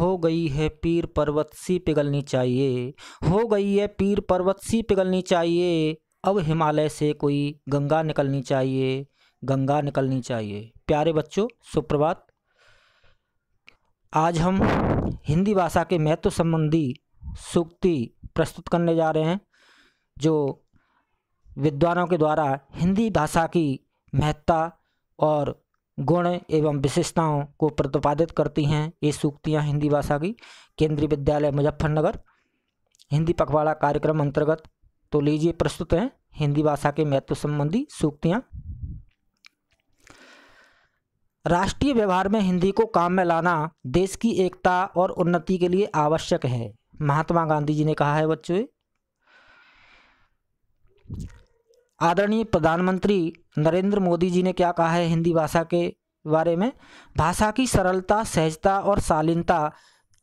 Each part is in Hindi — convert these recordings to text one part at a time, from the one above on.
हो गई है पीर पर्वत सी पिघलनी चाहिए हो गई है पीर पर्वत सी पिघलनी चाहिए अब हिमालय से कोई गंगा निकलनी चाहिए गंगा निकलनी चाहिए प्यारे बच्चों सुप्रभात आज हम हिंदी भाषा के महत्व संबंधी सूक्ति प्रस्तुत करने जा रहे हैं जो विद्वानों के द्वारा हिंदी भाषा की महत्ता और गुण एवं विशेषताओं को प्रतिपादित करती हैं ये सूक्तियाँ हिंदी भाषा की केंद्रीय विद्यालय मुजफ्फरनगर हिंदी पखवाड़ा कार्यक्रम अंतर्गत तो लीजिए प्रस्तुत हैं हिंदी भाषा के महत्व संबंधी सूक्तियाँ राष्ट्रीय व्यवहार में हिंदी को काम में लाना देश की एकता और उन्नति के लिए आवश्यक है महात्मा गांधी जी ने कहा है बच्चों आदरणीय प्रधानमंत्री नरेंद्र मोदी जी ने क्या कहा है हिंदी भाषा के बारे में भाषा की सरलता सहजता और शालीनता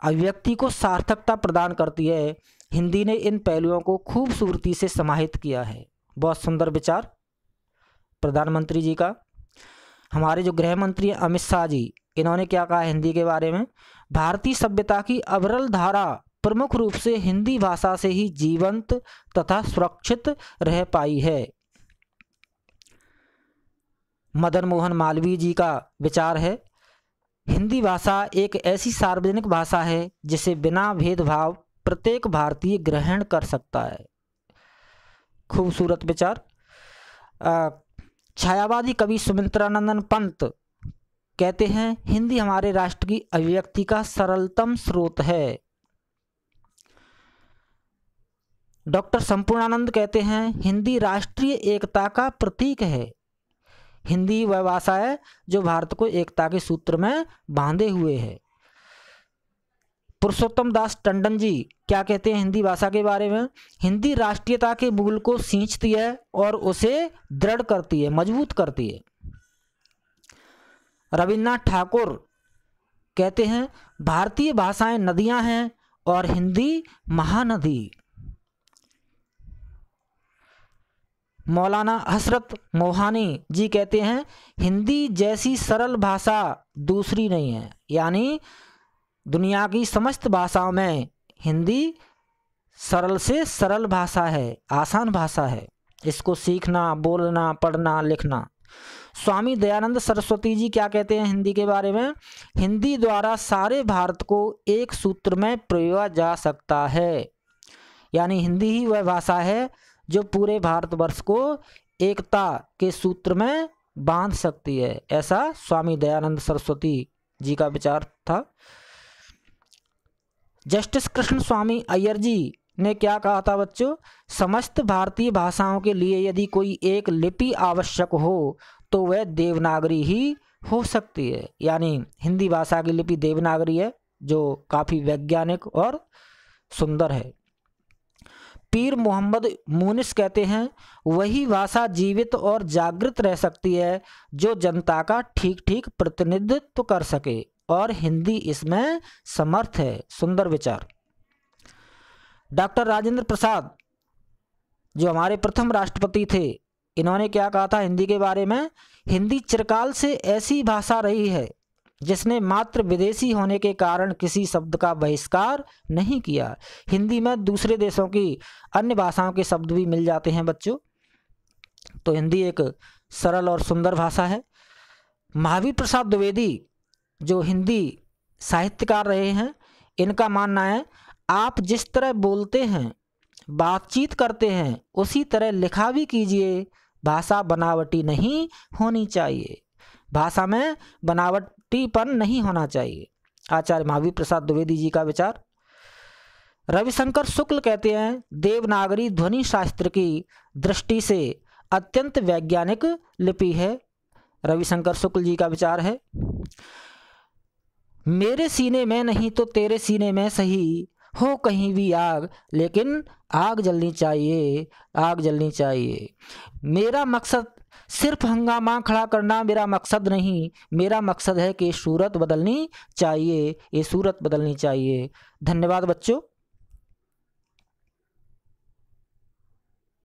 अभिव्यक्ति को सार्थकता प्रदान करती है हिंदी ने इन पहलुओं को खूबसूरती से समाहित किया है बहुत सुंदर विचार प्रधानमंत्री जी का हमारे जो गृह मंत्री अमित शाह जी इन्होंने क्या कहा हिंदी के बारे में भारतीय सभ्यता की अवरल धारा प्रमुख रूप से हिंदी भाषा से ही जीवंत तथा सुरक्षित रह पाई है मदन मोहन मालवीय जी का विचार है हिंदी भाषा एक ऐसी सार्वजनिक भाषा है जिसे बिना भेदभाव प्रत्येक भारतीय ग्रहण कर सकता है खूबसूरत विचार छायावादी कवि सुमित्रानंदन पंत कहते हैं हिंदी हमारे राष्ट्र की अभिव्यक्ति का सरलतम स्रोत है डॉक्टर संपूर्णानंद कहते हैं हिंदी राष्ट्रीय एकता का प्रतीक है हिंदी वह भाषा है जो भारत को एकता के सूत्र में बांधे हुए है पुरुषोत्तम दास टंडन जी क्या कहते हैं हिंदी भाषा के बारे में हिंदी राष्ट्रीयता के मूल को सींचती है और उसे दृढ़ करती है मजबूत करती है रविन्द्रनाथ ठाकुर कहते हैं भारतीय भाषाएं नदियां हैं और हिंदी महानदी मौलाना हसरत मोहानी जी कहते हैं हिंदी जैसी सरल भाषा दूसरी नहीं है यानी दुनिया की समस्त भाषाओं में हिंदी सरल से सरल भाषा है आसान भाषा है इसको सीखना बोलना पढ़ना लिखना स्वामी दयानंद सरस्वती जी क्या कहते हैं हिंदी के बारे में हिंदी द्वारा सारे भारत को एक सूत्र में प्रयोग जा सकता है यानी हिंदी ही वह भाषा है जो पूरे भारतवर्ष को एकता के सूत्र में बांध सकती है ऐसा स्वामी दयानंद सरस्वती जी का विचार था जस्टिस कृष्ण स्वामी अय्यर जी ने क्या कहा था बच्चों समस्त भारतीय भाषाओं के लिए यदि कोई एक लिपि आवश्यक हो तो वह देवनागरी ही हो सकती है यानी हिंदी भाषा की लिपि देवनागरी है जो काफ़ी वैज्ञानिक और सुंदर है पीर मोहम्मद मुनिस कहते हैं वही भाषा जीवित और जागृत रह सकती है जो जनता का ठीक ठीक प्रतिनिधित्व कर सके और हिंदी इसमें समर्थ है सुंदर विचार डॉक्टर राजेंद्र प्रसाद जो हमारे प्रथम राष्ट्रपति थे इन्होंने क्या कहा था हिंदी के बारे में हिंदी चिरकाल से ऐसी भाषा रही है जिसने मात्र विदेशी होने के कारण किसी शब्द का बहिष्कार नहीं किया हिंदी में दूसरे देशों की अन्य भाषाओं के शब्द भी मिल जाते हैं बच्चों तो हिंदी एक सरल और सुंदर भाषा है महावीर प्रसाद द्विवेदी जो हिंदी साहित्यकार रहे हैं इनका मानना है आप जिस तरह बोलते हैं बातचीत करते हैं उसी तरह लिखा भी कीजिए भाषा बनावटी नहीं होनी चाहिए भाषा में बनावट त्रुटिपन नहीं होना चाहिए आचार्य महावीर प्रसाद द्विवेदी जी का विचार रविशंकर शुक्ल कहते हैं देवनागरी ध्वनि शास्त्र की दृष्टि से अत्यंत वैज्ञानिक लिपि है रविशंकर शुक्ल जी का विचार है मेरे सीने में नहीं तो तेरे सीने में सही हो कहीं भी आग लेकिन आग जलनी चाहिए आग जलनी चाहिए मेरा मकसद सिर्फ हंगामा खड़ा करना मेरा मकसद नहीं मेरा मकसद है कि सूरत बदलनी चाहिए ये सूरत बदलनी चाहिए धन्यवाद बच्चों